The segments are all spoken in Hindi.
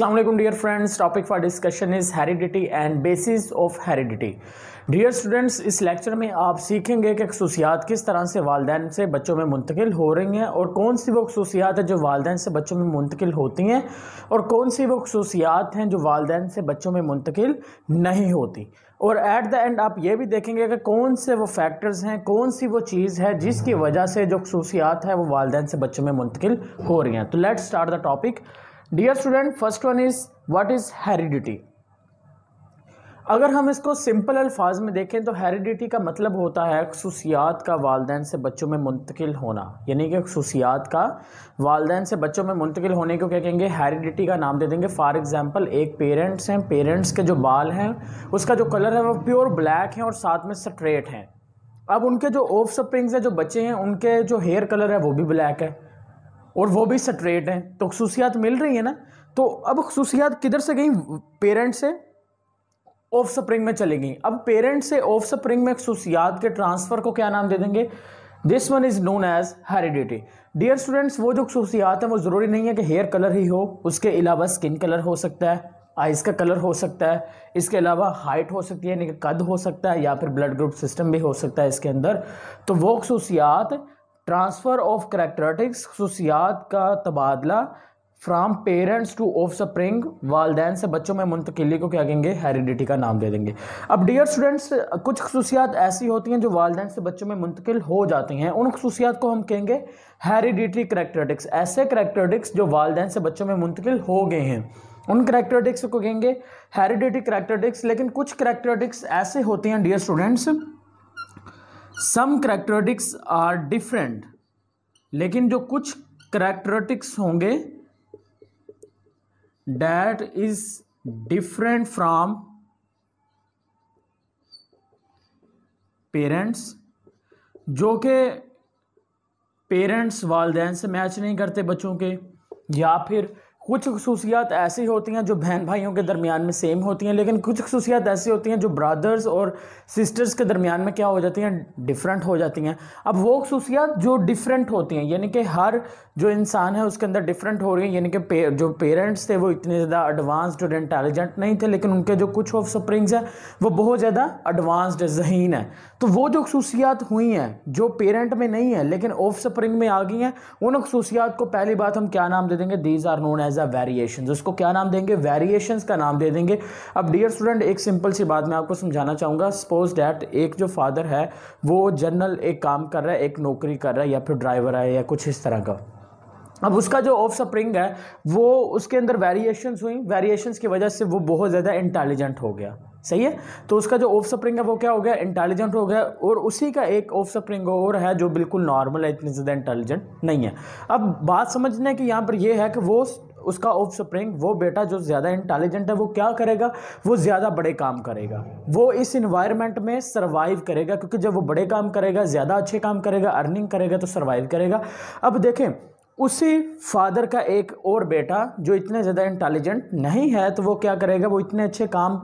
वालेकुम dear friends topic for discussion is heredity and basis of heredity dear students इस लेक्चर में आप सीखेंगे कि खसूसियात किस तरह से वालदेन से बच्चों में मुंतकिल हो रही हैं और कौन सी वो खसूसियात हैं जो वालदेन से बच्चों में मुंतकिल होती हैं और कौन सी वो खसूसियात हैं जो वालदेन से बच्चों में मुंतकिल नहीं होती और एट द एंड आप ये भी देखेंगे कि कौन से वो फैक्टर्स हैं कौन सी वो चीज़ है जिसकी वजह से जो खसूसियात है वो वालदेन से बच्चों में मुंतकिल हो रही हैं तो let's start the topic dear student first one is what is heredity अगर हम इसको सिंपल अल्फाज में देखें तो हेरिडिटी का मतलब होता है खसूसियात का वालदेन से बच्चों में मुंतकिल होना यानी कि खसूसियात का वालदेन से बच्चों में मुंतकिल होने को क्या कहेंगे हेरिडिटी का नाम दे देंगे फॉर एग्जांपल एक पेरेंट्स हैं पेरेंट्स के जो बाल हैं उसका जो कलर है वो प्योर ब्लैक है और साथ में स्ट्रेट हैं अब उनके जो ऑफ स्प्रिंग्स हैं जो बच्चे हैं उनके जो हेयर कलर है वो भी ब्लैक है और वो भी स्ट्रेट हैं तो खसूसियात मिल रही है ना तो अब खसूसियात किधर से गई पेरेंट्स से ऑफ स्प्रिंग में चली गई अब पेरेंट्स से ऑफ स्प्रिंग में खसूसियात के ट्रांसफ़र को क्या नाम दे देंगे this one is known as heredity dear students वो जो खसूसियात हैं वो ज़रूरी नहीं है कि हेयर कलर ही हो उसके अलावा स्किन कलर हो सकता है आइज़ का कलर हो सकता है इसके अलावा हाइट हो सकती है यानी कि कद हो सकता है या फिर ब्लड ग्रुप सिस्टम भी हो सकता है इसके अंदर तो वो खसूसियात ट्रांसफ़र ऑफ करेक्टरिटिक्स खसूसियात का तबादला from parents to offspring वालदेन से बच्चों में मुंतकली को क्या कहेंगे हेरिडिटी का नाम दे देंगे अब डियर स्टूडेंट्स कुछ खसूसियात ऐसी होती हैं जो वालदेन से बच्चों में मुंतकिल हो जाती हैं उन खसूसियात को हम कहेंगे हेरिडिटरी करेक्टरिटिक्स ऐसे करेक्टरिटिक्स जो वालदेन से बच्चों में मुंतकिल हो गए हैं उन करेक्टरिटिक्स को कहेंगे हेरिडिटी करेक्टरिटिक्स लेकिन कुछ करेक्टरिटिक्स ऐसे होते हैं dear students some characteristics are different लेकिन जो कुछ करैक्टरटिक्स होंगे that is different from parents जो कि पेरेंट्स वालदेन से मैच नहीं करते बच्चों के या फिर कुछ खसूसियात ऐसी होती हैं जो बहन भाइयों के दरमियान में सेम होती हैं लेकिन कुछ खसूसियात ऐसी होती हैं जो ब्रदर्स और सिस्टर्स के दरमियान में क्या हो जाती हैं डिफरेंट हो जाती हैं अब वो खसूसियात जो डिफरेंट होती हैं यानी कि हर जो इंसान है उसके अंदर डिफरेंट हो रही है यानी कि पे, जो पेरेंट्स थे वो इतने ज़्यादा एडवांस्ड और इंटेलिजेंट नहीं थे लेकिन उनके जो कुछ ऑफ स्प्रिंग्स हैं वो बहुत ज़्यादा एडवांस्ड जहीन है तो वो जो खसूसियात हुई हैं जो पेरेंट में नहीं है लेकिन ऑफ स्प्रिंग में आ गई हैं उन खसूसियात को पहली बात हम क्या नाम दे देंगे these are known as is a variation उसको क्या नाम देंगे वेरिएशंस का नाम दे देंगे अब डियर स्टूडेंट एक सिंपल सी बात मैं आपको समझाना चाहूँगा सपोज डैट एक जो फादर है वो जनरल एक काम कर रहा है एक नौकरी कर रहा है या फिर ड्राइवर है या कुछ इस तरह का अब उसका जो ऑफ स्प्रिंग है वो उसके अंदर वेरिएशंस हुई वेरिएशंस की वजह से वो बहुत ज़्यादा इंटेलिजेंट हो गया सही है तो उसका जो ऑफ स्प्रिंग है वो क्या हो गया इंटेलिजेंट हो गया और उसी का एक ऑफ स्प्रिंग और है जो बिल्कुल नॉर्मल है इतनी ज़्यादा इंटेलिजेंट नहीं है अब बात समझने की यहाँ पर यह है कि वो उसका ऑफ स्प्रिंग वो बेटा जो ज़्यादा इंटेलिजेंट है वो क्या करेगा वो ज़्यादा बड़े काम करेगा वो इस इन्वायरमेंट में सर्वाइव करेगा क्योंकि जब वो बड़े काम करेगा ज़्यादा अच्छे काम करेगा अर्निंग करेगा तो सर्वाइव करेगा अब देखें उसी फादर का एक और बेटा जो इतने ज़्यादा इंटेलिजेंट नहीं है तो वो क्या करेगा वो इतने अच्छे काम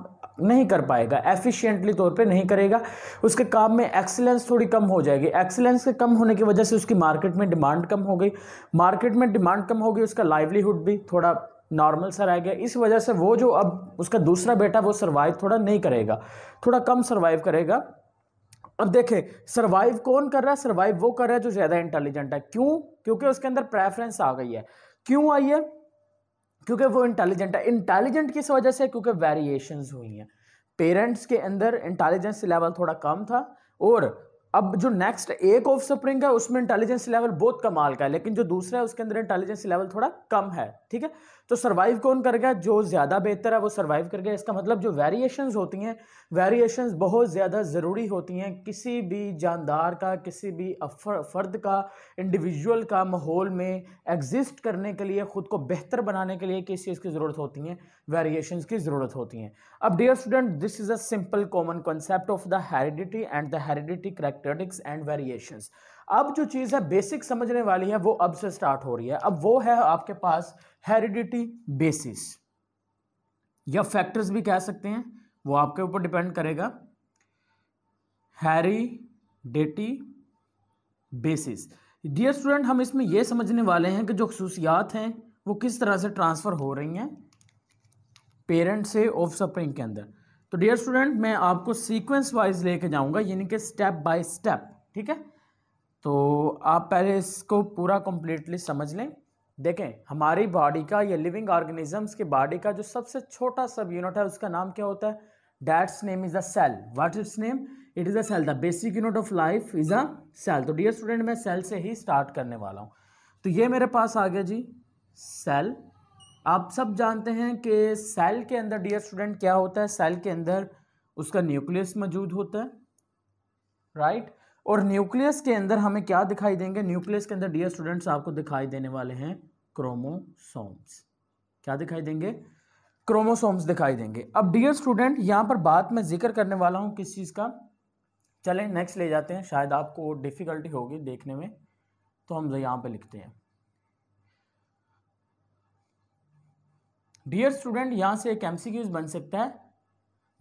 नहीं कर पाएगा एफिशिएंटली तौर पे नहीं करेगा उसके काम में एक्सीलेंस थोड़ी कम हो जाएगी एक्सीलेंस के कम होने की वजह से उसकी मार्केट में डिमांड कम हो गई मार्केट में डिमांड कम हो गई उसका लाइवलीहुड भी थोड़ा नॉर्मल सा रह गया इस वजह से वो जो अब उसका दूसरा बेटा वो सर्वाइव थोड़ा नहीं करेगा थोड़ा कम सर्वाइव करेगा अब देखें सर्वाइव कौन कर रहा है सर्वाइव वो कर रहा है जो ज़्यादा इंटेलिजेंट है क्यों क्योंकि उसके अंदर प्रेफरेंस आ गई है क्यों आई है क्योंकि वो इंटेलिजेंट है इंटेलिजेंट किस वजह से क्योंकि वेरिएशंस हुई हैं पेरेंट्स के अंदर इंटेलिजेंस लेवल थोड़ा कम था और अब जो नेक्स्ट एक ऑफ स्प्रिंग है उसमें इंटेलिजेंस लेवल बहुत कमाल का है लेकिन जो दूसरा है उसके अंदर इंटेलिजेंस लेवल थोड़ा कम है ठीक है तो सर्वाइव कौन कर गया जो ज़्यादा बेहतर है वो सर्वाइव कर गया इसका मतलब जो वेरिएशंस होती हैं वेरिएशंस बहुत ज़्यादा ज़रूरी होती हैं किसी भी जानदार का किसी भी फ़र्द का इंडिविजुअल का माहौल में एग्जिस्ट करने के लिए ख़ुद को बेहतर बनाने के लिए किस चीज़ की ज़रूरत होती हैं वेरिएशंस की ज़रूरत होती हैं अब dear student this is a simple common concept of the heredity and the heredity characteristics and variations अब जो चीज़ है बेसिक समझने वाली है वो अब से स्टार्ट हो रही है अब वो है आपके पास हेरिडिटी बेसिस या फैक्टर्स भी कह सकते हैं वो आपके ऊपर डिपेंड करेगा हेरिडिटी बेसिस डियर स्टूडेंट हम इसमें यह समझने वाले हैं कि जो खसूसियात हैं वो किस तरह से ट्रांसफ़र हो रही हैं पेरेंट से ऑफ सपरिंग के अंदर तो डियर स्टूडेंट मैं आपको सीक्वेंस वाइज लेके जाऊंगा यानी कि स्टेप बाय स्टेप ठीक है तो आप पहले इसको पूरा कम्प्लीटली समझ लें देखें हमारी बॉडी का या लिविंग ऑर्गेनिजम्स की बॉडी का जो सबसे छोटा सब यूनिट है उसका नाम क्या होता है that's name is a cell what it's name it is a cell the basic unit of life is a cell तो डियर स्टूडेंट मैं सेल से ही स्टार्ट करने वाला हूँ तो ये मेरे पास आ गया जी सेल आप सब जानते हैं कि सेल के अंदर डियर स्टूडेंट क्या होता है सेल के अंदर उसका न्यूक्लियस मौजूद होता है राइट right? और न्यूक्लियस के अंदर हमें क्या दिखाई देंगे न्यूक्लियस के अंदर डियर स्टूडेंट्स आपको दिखाई देने वाले हैं क्रोमोसोम्स क्या दिखाई देंगे क्रोमोसोम्स दिखाई देंगे अब डियर स्टूडेंट यहाँ पर बात मैं जिक्र करने वाला हूँ किस चीज़ का चलें नेक्स्ट ले जाते हैं शायद आपको डिफ़िकल्टी होगी देखने में तो हम यहाँ पर लिखते हैं डियर स्टूडेंट यहाँ से एक एमसीक्यूज बन सकता है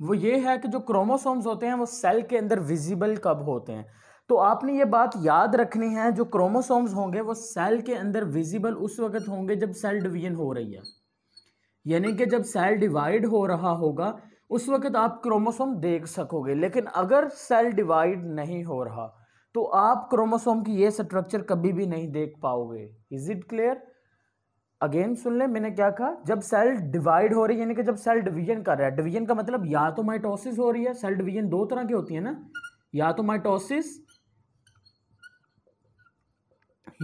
वो ये है कि जो क्रोमोसोम्स होते हैं वो सेल के अंदर विजिबल कब होते हैं तो आपने ये बात याद रखनी है जो क्रोमोसोम्स होंगे वो सेल के अंदर विजिबल उस वक्त होंगे जब सेल डिवीजन हो रही है यानी कि जब सेल डिवाइड हो रहा होगा उस वक्त आप क्रोमोसोम देख सकोगे लेकिन अगर सेल डिवाइड नहीं हो रहा तो आप क्रोमोसोम की ये स्ट्रक्चर कभी भी नहीं देख पाओगे इज इट क्लियर अगेन सुन ले मैंने क्या कहा जब सेल डिवाइड हो रही है यानी कि जब सेल डिवीजन कर रहा है डिवीजन का मतलब या तो माइटोसिस हो रही है सेल डिवीजन दो तरह की होती है ना या तो माइटोसिस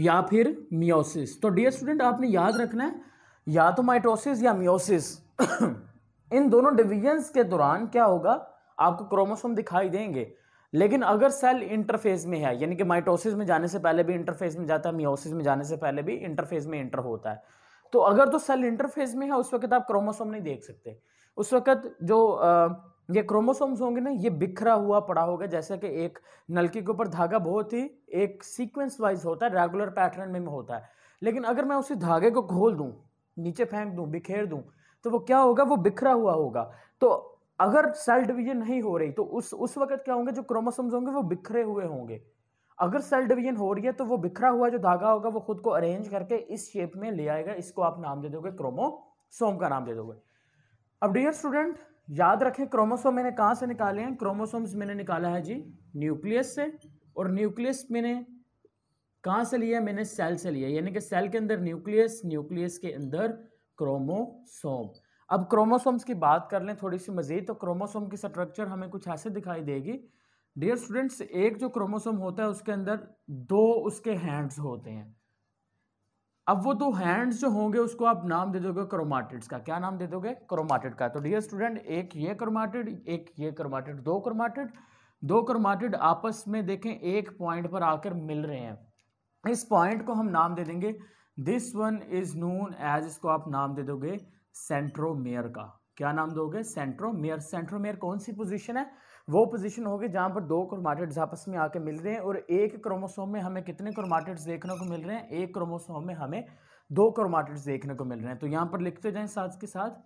या फिर मियोसिस तो डियर स्टूडेंट आपने याद रखना है या तो माइटोसिस या मियोसिस इन दोनों डिविजन्स के दौरान क्या होगा आपको क्रोमोसोम दिखाई देंगे लेकिन अगर सेल इंटरफेज में है यानी कि माइटोसिस में जाने से पहले भी इंटरफेस में जाता है मियोसिस में जाने से पहले भी इंटरफेज में इंटर होता है तो अगर तो सेल इंटरफेज में है उस वक्त आप क्रोमोसोम नहीं देख सकते उस वक्त जो आ, ये क्रोमोसोम्स होंगे ना ये बिखरा हुआ पड़ा होगा जैसे कि एक नलकी के ऊपर धागा बहुत ही एक सीक्वेंस वाइज होता है रेगुलर पैटर्न में, होता है लेकिन अगर मैं उसी धागे को खोल दूँ नीचे फेंक दूँ बिखेर दूँ तो वो क्या होगा वो बिखरा हुआ होगा तो अगर सेल डिवीजन नहीं हो रही तो उस उस वक्त क्या होंगे जो क्रोमोसोम्स होंगे वो बिखरे हुए होंगे अगर सेल डिवीजन हो रही है तो वो बिखरा हुआ जो धागा होगा वो खुद को अरेंज करके इस शेप में ले आएगा इसको आप नाम दे दोगे क्रोमोसोम का नाम दे दोगे अब डियर स्टूडेंट याद रखें क्रोमोसोम मैंने कहाँ से निकाले हैं क्रोमोसोम्स मैंने निकाला है जी न्यूक्लियस से और न्यूक्लियस मैंने कहाँ से लिया मैंने सेल से लिया यानी कि सेल के अंदर न्यूक्लियस न्यूक्लियस के अंदर क्रोमोसोम अब क्रोमोसोम्स की बात कर लें थोड़ी सी मजीद तो क्रोमोसोम की स्ट्रक्चर हमें कुछ ऐसे दिखाई देगी डियर स्टूडेंट्स एक जो क्रोमोसोम होता है उसके अंदर दो उसके हैंड्स होते हैं अब वो दो हैंड्स जो होंगे उसको आप नाम दे दोगे क्रोमाटिड्स का क्या नाम दे दोगे क्रोमाटिड का तो डियर स्टूडेंट एक ये क्रोमाटिड एक ये क्रोमाटिड दो क्रोमाटिड दो क्रोमाटिड आपस में देखें एक पॉइंट पर आकर मिल रहे हैं इस पॉइंट को हम नाम दे देंगे this one is known as इसको आप नाम दे दोगे सेंट्रोमेयर का क्या नाम दोगे सेंट्रोमेयर सेंट्रोमेयर कौन सी पोजिशन है वो पोजीशन होगी जहाँ पर दो क्रोमाटिड्स आपस में आके मिल रहे हैं और एक क्रोमोसोम में हमें कितने क्रोमाटिड्स देखने को मिल रहे हैं एक क्रोमोसोम में हमें दो क्रोमाटिड्स देखने को मिल रहे हैं तो यहाँ पर लिखते जाएं साथ के साथ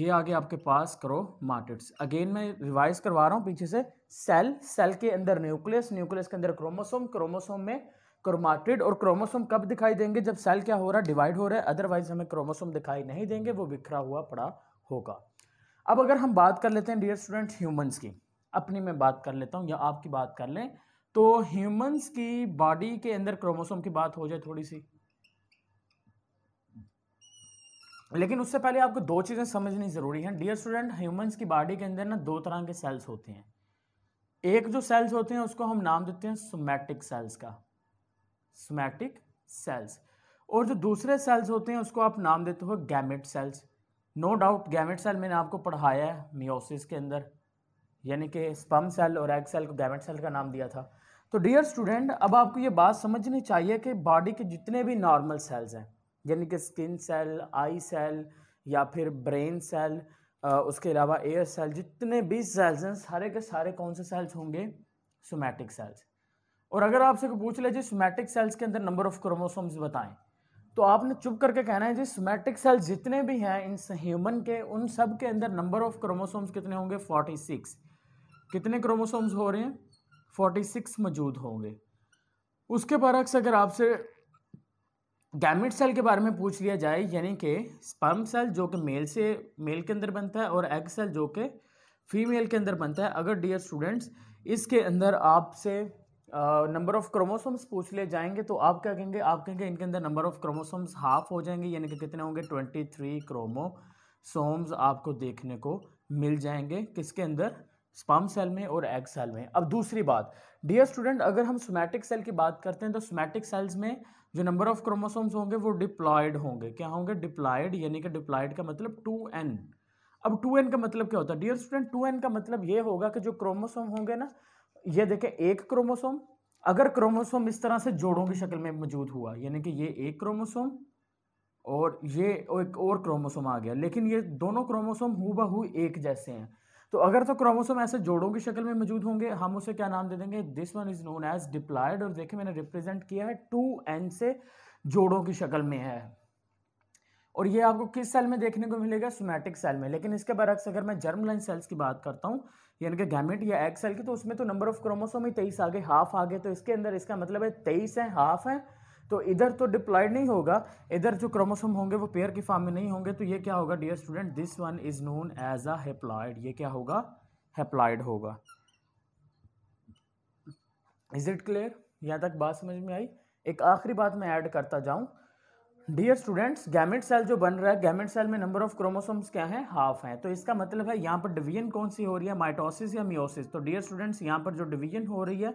ये आगे आपके पास क्रोमाटिड्स अगेन मैं रिवाइज करवा रहा हूँ पीछे से सेल सेल के अंदर न्यूक्लियस न्यूक्लियस के अंदर क्रोमोसोम क्रोमोसोम में क्रोमाटिड और क्रोमोसोम कब दिखाई देंगे जब सेल क्या हो रहा है डिवाइड हो रहा है अदरवाइज हमें क्रोमोसोम दिखाई नहीं देंगे वो बिखरा हुआ पड़ा होगा अब अगर हम बात कर लेते हैं डियर स्टूडेंट ह्यूमंस की अपनी मैं बात कर लेता हूँ या आपकी बात कर लें तो ह्यूमंस की बॉडी के अंदर क्रोमोसोम की बात हो जाए थोड़ी सी लेकिन उससे पहले आपको दो चीज़ें समझनी ज़रूरी हैं डियर स्टूडेंट ह्यूमंस की बॉडी के अंदर ना दो तरह के सेल्स होते हैं एक जो सेल्स होते हैं उसको हम नाम देते हैं सोमैटिक सेल्स का सोमैटिक सेल्स और जो दूसरे सेल्स होते हैं उसको आप नाम देते हो gamete cells no doubt gamete cell मैंने आपको पढ़ाया है मियोसिस के अंदर यानी कि स्पम सेल और एग सेल को गैमेट सेल का नाम दिया था तो डियर स्टूडेंट अब आपको ये बात समझनी चाहिए कि बॉडी के जितने भी नॉर्मल सेल्स हैं यानी कि स्किन सेल आई सेल या फिर ब्रेन सेल उसके अलावा एयर सेल जितने भी सेल्स हैं सारे के सारे कौन से सेल्स होंगे सोमैटिक सेल्स और अगर आपसे पूछ लीजिए सोमैटिक सेल्स के अंदर नंबर ऑफ क्रोमोसोम्स बताएं तो आपने चुप करके कहना है जी सोमेटिक सेल जितने भी हैं इन ह्यूमन के उन सब के अंदर नंबर ऑफ क्रोमोसोम्स कितने होंगे 46 कितने क्रोमोसोम्स हो रहे हैं 46 मौजूद होंगे उसके बरक्स अगर आपसे गैमिट सेल के बारे में पूछ लिया जाए यानी कि स्पर्म सेल जो कि मेल से मेल के अंदर बनता है और एग सेल जो कि फीमेल के अंदर बनता है अगर डियर स्टूडेंट्स इसके अंदर आपसे नंबर ऑफ क्रोमोसोम्स पूछ लिए जाएंगे तो आप क्या कहेंगे आप कहेंगे इनके अंदर नंबर ऑफ क्रोमोसोम्स हाफ हो जाएंगे यानी कि कितने होंगे ट्वेंटी थ्री क्रोमोसोम्स आपको देखने को मिल जाएंगे किसके अंदर स्पम सेल में और एग सेल में अब दूसरी बात डियर स्टूडेंट अगर हम सोमैटिक सेल की बात करते हैं तो सोमैटिक सेल्स में जो नंबर ऑफ क्रोमोसोम्स होंगे वो डिप्लॉयड होंगे क्या होंगे डिप्लॉयड यानी कि डिप्लॉयड का मतलब टू एन अब टू एन का मतलब क्या होता है डियर स्टूडेंट टू एन का मतलब ये होगा कि जो क्रोमोसोम होंगे ना ये देखें एक क्रोमोसोम अगर क्रोमोसोम इस तरह से जोड़ों की शक्ल में मौजूद हुआ यानी कि ये एक क्रोमोसोम और ये एक और क्रोमोसोम आ गया लेकिन ये दोनों क्रोमोसोम हु बहू एक जैसे हैं तो अगर तो क्रोमोसोम ऐसे जोड़ों की शक्ल में मौजूद होंगे हम उसे क्या नाम दे देंगे this one is known as diploid और देखिए मैंने रिप्रेजेंट किया है टू एन से जोड़ों की शक्ल में है और ये आपको किस सेल में देखने को मिलेगा सोमैटिक सेल में लेकिन इसके बरक्स अगर मैं जर्म लाइन सेल्स की बात करता हूँ यानी कि गैमेट या एक्स सेल की तो उसमें तो नंबर ऑफ क्रोमोसोम ही तेईस आ गए हाफ आ गए तो इसके अंदर इसका मतलब है तेईस है हाफ है तो इधर तो डिप्लॉयड नहीं होगा इधर जो क्रोमोसोम होंगे वो पेयर की फॉर्म में नहीं होंगे तो ये क्या होगा dear student this one is known as a haploid ये क्या होगा हेप्लॉयड होगा इज इट क्लियर यहाँ तक बात समझ में आई एक आखिरी बात मैं ऐड करता जाऊं डियर स्टूडेंट्स गैमेट सेल जो बन रहा है गैमेट सेल में नंबर ऑफ क्रोमोसोम्स क्या है हाफ है तो इसका मतलब है यहाँ पर डिवीजन कौन सी हो रही है माइटोसिस या मियोसिस तो डियर स्टूडेंट्स यहाँ पर जो डिवीजन हो रही है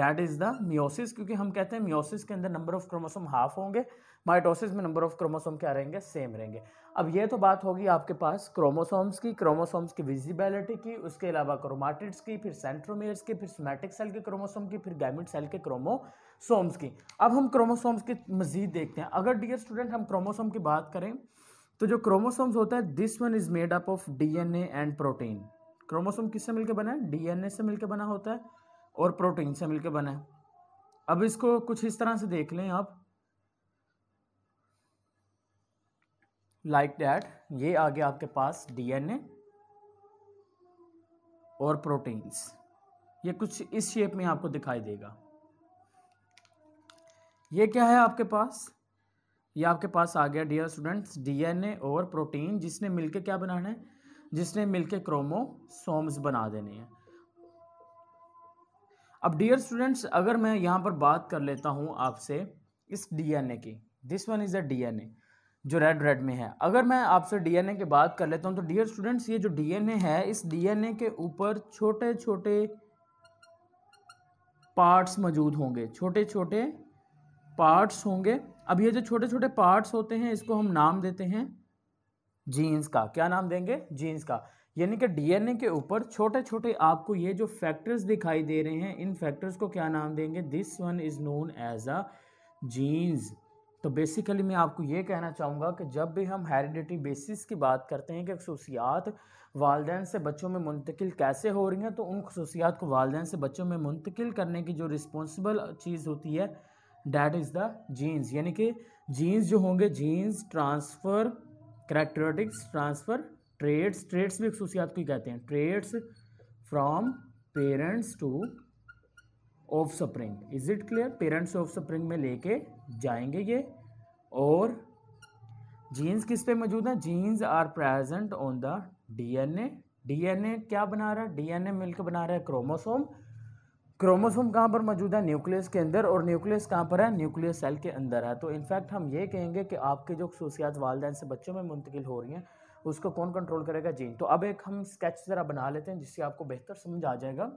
डैट इज द मियोसिस क्योंकि हम कहते हैं मियोसिस के अंदर नंबर ऑफ क्रोमोसोम हाफ होंगे माइटोसिस में नंबर ऑफ क्रोमोसोम क्या रहेंगे सेम रहेंगे अब ये तो बात होगी आपके पास क्रोमोसोम्स की क्रोमोसोम्स की विजिबिलिटी की उसके अलावा क्रोमाटिड्स की फिर सेंट्रोमेयर्स की फिर सोमेटिक सेल के क्रोमोसोम की फिर गैमिट सेल के क्रोमोसोम्स की अब हम क्रोमोसोम्स की मजीद देखते हैं अगर डियर स्टूडेंट हम क्रोमोसोम की बात करें तो जो क्रोमोसोम्स होता है this one is made up of D and protein chromosome किससे मिलकर बना है डी से मिलकर बना होता है और प्रोटीन से मिलकर बना है अब इसको कुछ इस तरह से देख लें आप लाइक like डैट ये आ गया आपके पास डीएनए और प्रोटीन्स ये कुछ इस शेप में आपको दिखाई देगा ये क्या है आपके पास ये आपके पास आ गया डियर स्टूडेंट्स डीएनए और प्रोटीन जिसने मिलके क्या बनाना है जिसने मिलके क्रोमोसोम्स बना देने हैं अब डियर स्टूडेंट्स अगर मैं यहां पर बात कर लेता हूं आपसे इस डीएनए की this one is the DNA जो रेड रेड में है अगर मैं आपसे डीएनए की बात कर लेता हूँ तो डियर स्टूडेंट्स ये जो डीएनए है इस डीएनए के ऊपर छोटे छोटे पार्ट्स मौजूद होंगे छोटे छोटे पार्ट्स होंगे अब ये जो छोटे छोटे पार्ट्स होते हैं इसको हम नाम देते हैं जीन्स का क्या नाम देंगे जीन्स का यानी कि डीएनए के ऊपर छोटे छोटे आपको ये जो फैक्टर्स दिखाई दे रहे हैं इन फैक्टर्स को क्या नाम देंगे this one is known as a genes तो बेसिकली मैं आपको ये कहना चाहूँगा कि जब भी हम हेरिडिटी बेसिस की बात करते हैं कि खसूसियात वालदेन से बच्चों में मुंतकिल कैसे हो रही हैं तो उन खसूसियात को वालदेन से बच्चों में मुंतकिल करने की जो रिस्पॉन्सिबल चीज़ होती है डैट इज़ द जीन्स यानी कि जीन्स जो होंगे genes transfer characteristics transfer traits traits भी खसूसियात को ही कहते हैं traits from parents to offspring is it clear parents offspring में लेके जाएंगे ये और जीन्स किस पे मौजूद हैं genes are present on the DNA DNA क्या बना रहा है डीएनए मिलकर बना रहा है क्रोमोसोम क्रोमोसोम कहाँ पर मौजूद है न्यूक्लियस के अंदर और न्यूक्लियस कहाँ पर है न्यूक्लियस सेल के अंदर है तो इनफैक्ट हम ये कहेंगे कि आपके जो खसूसियात वालदेन से बच्चों में मुंतकिल हो रही हैं उसको कौन कंट्रोल करेगा जीन तो अब एक हम स्केच ज़रा बना लेते हैं जिससे आपको बेहतर समझ आ जाएगा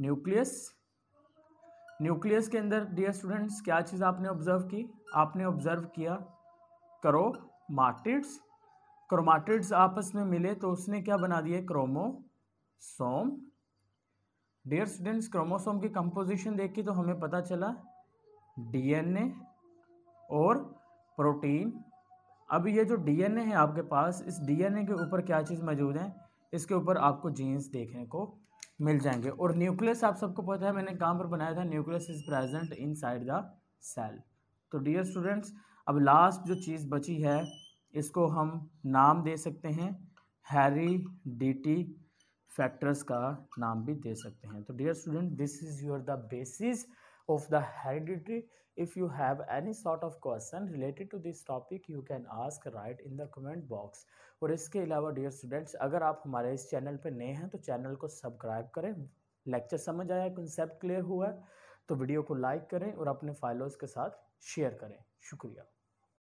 न्यूक्लियस न्यूक्लियस के अंदर डियर स्टूडेंट्स क्या चीज़ आपने ऑब्जर्व की आपने ऑब्जर्व किया क्रोमाटिड्स क्रोमाटिड्स आपस में मिले तो उसने क्या बना दिया क्रोमोसोम डियर स्टूडेंट्स क्रोमोसोम की कंपोजिशन देखी तो हमें पता चला डीएनए और प्रोटीन अब ये जो डीएनए है आपके पास इस डीएनए के ऊपर क्या चीज़ मौजूद है इसके ऊपर आपको जीन्स देखने को मिल जाएंगे और न्यूक्लियस आप सबको पता है मैंने कहाँ पर बनाया था nucleus is present inside the cell तो डियर स्टूडेंट्स अब लास्ट जो चीज़ बची है इसको हम नाम दे सकते हैं हैरी डी फैक्टर्स का नाम भी दे सकते हैं तो dear student this is your the basis of the heredity If you have any sort of question related to this topic, you can ask right in the comment box. और इसके अलावा dear students, अगर आप हमारे इस channel पर नए हैं तो channel को subscribe करें lecture समझ आया concept clear हुआ है तो video को like करें और अपने फाइलोज के साथ share करें शुक्रिया